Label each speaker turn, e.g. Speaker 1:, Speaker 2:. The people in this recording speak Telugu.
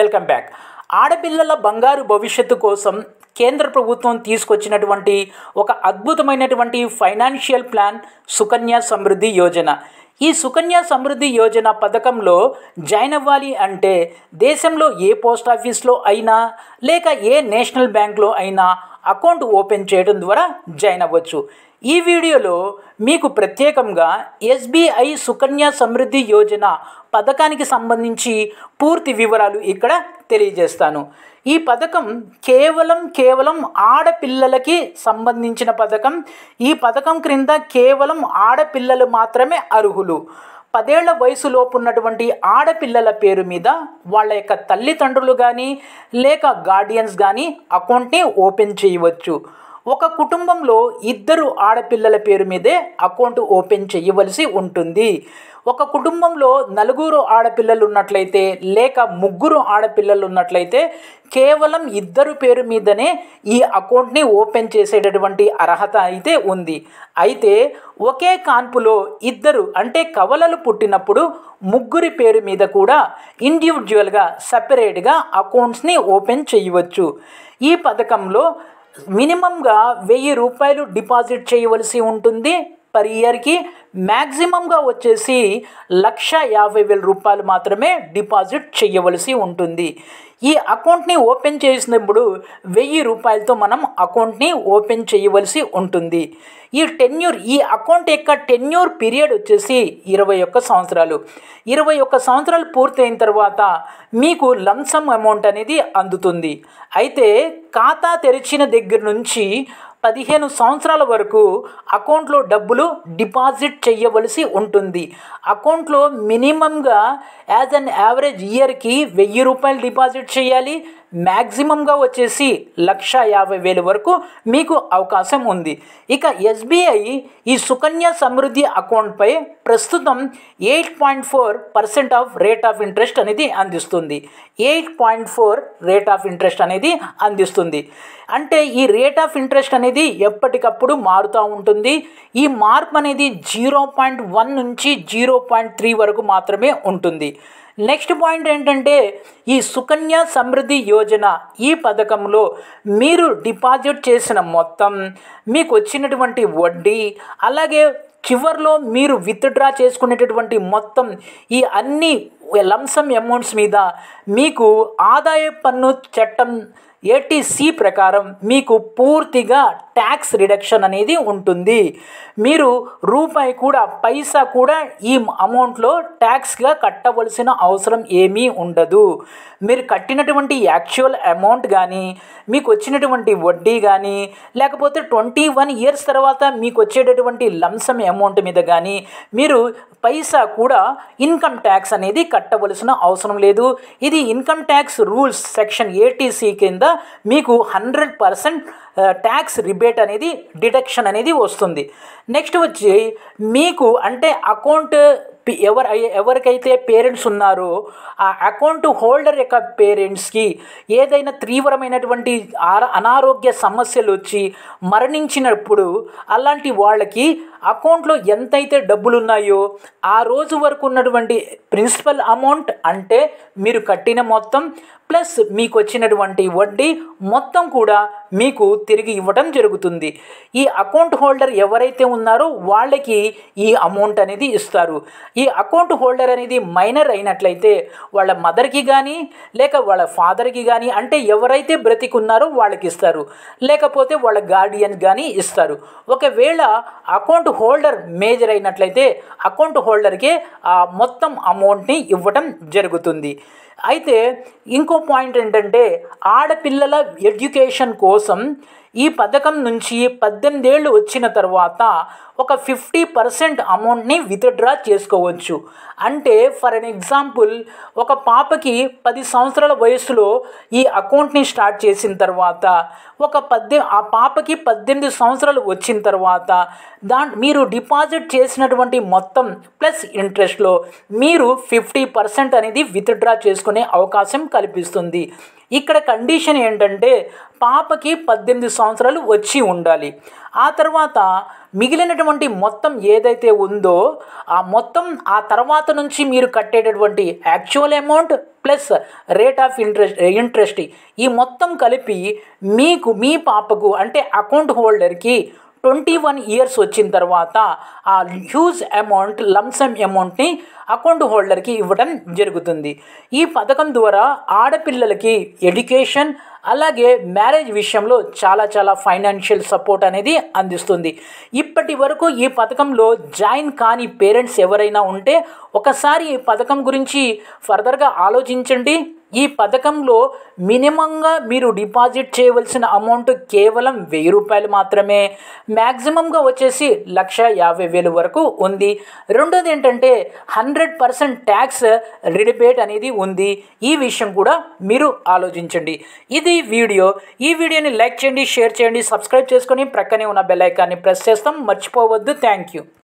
Speaker 1: వెల్కమ్ బ్యాక్ ఆడపిల్లల బంగారు భవిష్యత్తు కోసం కేంద్ర ప్రభుత్వం తీసుకొచ్చినటువంటి ఒక అద్భుతమైనటువంటి ఫైనాన్షియల్ ప్లాన్ సుకన్య సమృద్ధి యోజన ఈ సుకన్య సమృద్ధి యోజన పథకంలో జాయిన్ అవ్వాలి అంటే దేశంలో ఏ పోస్ట్ ఆఫీస్లో అయినా లేక ఏ నేషనల్ బ్యాంక్లో అయినా అకౌంట్ ఓపెన్ చేయడం ద్వారా జాయిన్ అవ్వచ్చు ఈ వీడియోలో మీకు ప్రత్యేకంగా ఎస్బీఐ సుకన్య సమృద్ధి యోజన పథకానికి సంబంధించి పూర్తి వివరాలు ఇక్కడ తెలియజేస్తాను ఈ పథకం కేవలం కేవలం ఆడపిల్లలకి సంబంధించిన పథకం ఈ పథకం క్రింద కేవలం ఆడపిల్లలు మాత్రమే అర్హులు పదేళ్ల వయసులోపు ఉన్నటువంటి ఆడపిల్లల పేరు మీద వాళ్ళ యొక్క తల్లిదండ్రులు కానీ లేక గార్డియన్స్ కానీ అకౌంట్ని ఓపెన్ చేయవచ్చు ఒక కుటుంబంలో ఇద్దరు ఆడపిల్లల పేరు మీదే అకౌంట్ ఓపెన్ చేయవలసి ఉంటుంది ఒక కుటుంబంలో నలుగురు ఆడపిల్లలు ఉన్నట్లయితే లేక ముగ్గురు ఆడపిల్లలు ఉన్నట్లయితే కేవలం ఇద్దరు పేరు మీదనే ఈ అకౌంట్ని ఓపెన్ చేసేటటువంటి అర్హత అయితే ఉంది అయితే ఒకే కాన్పులో ఇద్దరు అంటే కవలలు పుట్టినప్పుడు ముగ్గురి పేరు మీద కూడా ఇండివిజువల్గా సపరేట్గా అకౌంట్స్ని ఓపెన్ చేయవచ్చు ఈ పథకంలో మినిమంగా వెయ్యి రూపాయలు డిపాజిట్ చేయవలసి ఉంటుంది పర్ ఇయర్కి మ్యాక్సిమంగా వచ్చేసి లక్ష యాభై వేల రూపాయలు మాత్రమే డిపాజిట్ చేయవలసి ఉంటుంది ఈ అకౌంట్ని ఓపెన్ చేసినప్పుడు వెయ్యి రూపాయలతో మనం అకౌంట్ని ఓపెన్ చేయవలసి ఉంటుంది ఈ టెన్యూర్ ఈ అకౌంట్ యొక్క టెన్యూర్ పీరియడ్ వచ్చేసి ఇరవై ఒక్క సంవత్సరాలు ఇరవై ఒక్క సంవత్సరాలు పూర్తయిన తర్వాత మీకు లంసమ్ అమౌంట్ అనేది అందుతుంది అయితే ఖాతా తెరిచిన దగ్గర నుంచి పదిహేను సంవత్సరాల వరకు అకౌంట్లో డబ్బులు డిపాజిట్ చేయవలసి ఉంటుంది అకౌంట్లో మినిమంగా యాజ్ అన్ యావరేజ్ ఇయర్కి వెయ్యి రూపాయలు డిపాజిట్ చేయాలి మ్యాక్సిమంగా వచ్చేసి లక్ష యాభై వేలు వరకు మీకు అవకాశం ఉంది ఇక ఎస్బీఐ ఈ సుకన్య సమృద్ధి అకౌంట్పై ప్రస్తుతం eight point four percent of rate of interest అనేది అందిస్తుంది eight point four rate of interest అనేది అందిస్తుంది అంటే ఈ రేట్ ఆఫ్ ఇంట్రెస్ట్ అనేది ఎప్పటికప్పుడు మారుతూ ఉంటుంది ఈ మార్పు అనేది జీరో పాయింట్ వన్ నుంచి జీరో పాయింట్ త్రీ వరకు మాత్రమే ఉంటుంది నెక్స్ట్ పాయింట్ ఏంటంటే ఈ సుకన్య సమృద్ధి యోజన ఈ పథకంలో మీరు డిపాజిట్ చేసిన మొత్తం మీకు వచ్చినటువంటి వడ్డీ అలాగే చివరిలో మీరు విత్డ్రా చేసుకునేటటువంటి మొత్తం ఈ అన్ని లంసం అమౌంట్స్ మీద మీకు ఆదాయ పన్ను చట్టం ఏటీసీ ప్రకారం మీకు పూర్తిగా ట్యాక్స్ రిడక్షన్ అనేది ఉంటుంది మీరు రూపాయి కూడా పైసా కూడా ఈ అమౌంట్లో ట్యాక్స్గా కట్టవలసిన అవసరం ఏమీ ఉండదు మీరు కట్టినటువంటి యాక్చువల్ అమౌంట్ కానీ మీకు వచ్చినటువంటి వడ్డీ కానీ లేకపోతే ట్వంటీ వన్ ఇయర్స్ తర్వాత మీకు వచ్చేటటువంటి లంసం అమౌంట్ మీద కానీ మీరు పైసా కూడా ఇన్కమ్ ట్యాక్స్ అనేది కట్ కట్టవలసిన అవసరం లేదు ఇది income tax rules section eighty C కింద మీకు హండ్రెడ్ పర్సెంట్ ట్యాక్స్ రిబేట్ అనేది డిడక్షన్ అనేది వస్తుంది నెక్స్ట్ వచ్చి మీకు అంటే అకౌంట్ ఎవరు ఎవరికైతే పేరెంట్స్ ఉన్నారో ఆ అకౌంట్ హోల్డర్ యొక్క పేరెంట్స్కి ఏదైనా తీవ్రమైనటువంటి అనారోగ్య సమస్యలు వచ్చి మరణించినప్పుడు అలాంటి వాళ్ళకి అకౌంట్లో ఎంతైతే డబ్బులు ఉన్నాయో ఆ రోజు వరకు ఉన్నటువంటి ప్రిన్సిపల్ అమౌంట్ అంటే మీరు కట్టిన మొత్తం ప్లస్ మీకు వచ్చినటువంటి వడ్డీ మొత్తం కూడా మీకు తిరిగి ఇవ్వడం జరుగుతుంది ఈ అకౌంట్ హోల్డర్ ఎవరైతే ఉన్నారో వాళ్ళకి ఈ అమౌంట్ అనేది ఇస్తారు ఈ అకౌంట్ హోల్డర్ అనేది మైనర్ అయినట్లయితే వాళ్ళ మదర్కి కానీ లేక వాళ్ళ ఫాదర్కి కానీ అంటే ఎవరైతే బ్రతికున్నారో వాళ్ళకి ఇస్తారు లేకపోతే వాళ్ళ గార్డియన్ కానీ ఇస్తారు ఒకవేళ అకౌంట్ అకౌంట్ హోల్డర్ మేజర్ అయినట్లయితే అకౌంట్ హోల్డర్కే ఆ మొత్తం అమౌంట్ని ఇవ్వటం జరుగుతుంది అయితే ఇంకో పాయింట్ ఏంటంటే ఆడపిల్లల ఎడ్యుకేషన్ కోసం ఈ పథకం నుంచి పద్దెనిమిదేళ్ళు వచ్చిన తర్వాత ఒక ఫిఫ్టీ పర్సెంట్ అమౌంట్ని విత్డ్రా చేసుకోవచ్చు అంటే ఫర్ అన్ ఎగ్జాంపుల్ ఒక పాపకి పది సంవత్సరాల వయసులో ఈ అకౌంట్ని స్టార్ట్ చేసిన తర్వాత ఒక పద్దె ఆ పాపకి పద్దెనిమిది సంవత్సరాలు వచ్చిన తర్వాత దా మీరు డిపాజిట్ చేసినటువంటి మొత్తం ప్లస్ ఇంట్రెస్ట్లో మీరు ఫిఫ్టీ పర్సెంట్ అనేది విత్డ్రా చేసుకునే అవకాశం కల్పిస్తుంది ఇక్కడ కండిషన్ ఏంటంటే పాపకి పద్దెనిమిది సంవత్సరాలు వచ్చి ఉండాలి ఆ తర్వాత మిగిలినటువంటి మొత్తం ఏదైతే ఉందో ఆ మొత్తం ఆ తర్వాత నుంచి మీరు కట్టేటటువంటి actual amount plus rate of interest interest ఈ మొత్తం కలిపి మీకు మీ పాపకు అంటే అకౌంట్ హోల్డర్కి ట్వంటీ వన్ ఇయర్స్ వచ్చిన తర్వాత ఆ హ్యూజ్ అమౌంట్ లంసమ్ అమౌంట్ని అకౌంట్ హోల్డర్కి ఇవ్వడం జరుగుతుంది ఈ పథకం ద్వారా ఆడపిల్లలకి ఎడ్యుకేషన్ అలాగే మ్యారేజ్ విషయంలో చాలా చాలా ఫైనాన్షియల్ సపోర్ట్ అనేది అందిస్తుంది ఇప్పటి వరకు ఈ పథకంలో జాయిన్ కాని పేరెంట్స్ ఎవరైనా ఉంటే ఒకసారి ఈ పథకం గురించి ఫర్దర్గా ఆలోచించండి ఈ పథకంలో మినిమంగా మీరు డిపాజిట్ చేయవలసిన అమౌంట్ కేవలం వెయ్యి రూపాయలు మాత్రమే మ్యాక్సిమంగా వచ్చేసి లక్ష యాభై వేలు వరకు ఉంది రెండోది ఏంటంటే హండ్రెడ్ పర్సెంట్ ట్యాక్స్ రిడిబేట్ అనేది ఉంది ఈ విషయం కూడా మీరు ఆలోచించండి ఇది వీడియో ఈ వీడియోని లైక్ చేయండి షేర్ చేయండి సబ్స్క్రైబ్ చేసుకొని ప్రక్కనే ఉన్న బెల్ ఐకాన్ని ప్రెస్ చేస్తాం మర్చిపోవద్దు థ్యాంక్ యూ